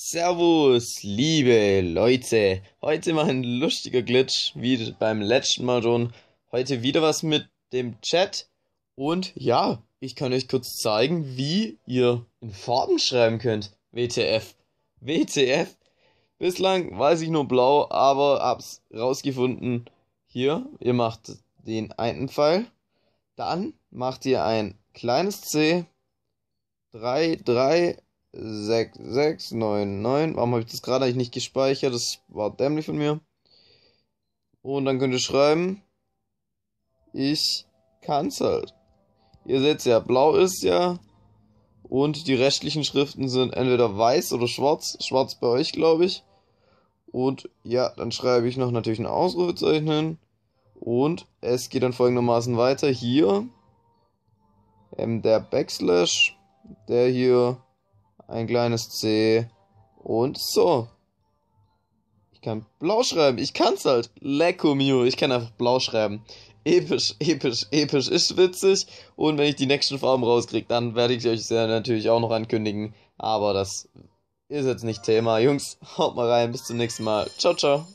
Servus, liebe Leute. Heute mal ein lustiger Glitch, wie beim letzten Mal schon. Heute wieder was mit dem Chat. Und ja, ich kann euch kurz zeigen, wie ihr in Farben schreiben könnt. WTF. WTF. Bislang weiß ich nur blau, aber hab's rausgefunden. Hier, ihr macht den einen Pfeil. Dann macht ihr ein kleines C. 3, 3, 6, 6, 9, 9. Warum habe ich das gerade eigentlich nicht gespeichert? Das war dämlich von mir. Und dann könnt ihr schreiben, ich kann's halt. Ihr seht ja, blau ist ja. Und die restlichen Schriften sind entweder weiß oder schwarz. Schwarz bei euch, glaube ich. Und ja, dann schreibe ich noch natürlich ein Ausrufezeichen hin. Und es geht dann folgendermaßen weiter. Hier ähm, der Backslash, der hier ein kleines C und so. Ich kann blau schreiben. Ich kann's halt. Lecco mio. Ich kann einfach blau schreiben. Episch, episch, episch ist witzig. Und wenn ich die nächsten Farben rauskriege, dann werde ich euch sehr natürlich auch noch ankündigen. Aber das ist jetzt nicht Thema. Jungs, haut mal rein. Bis zum nächsten Mal. Ciao, ciao.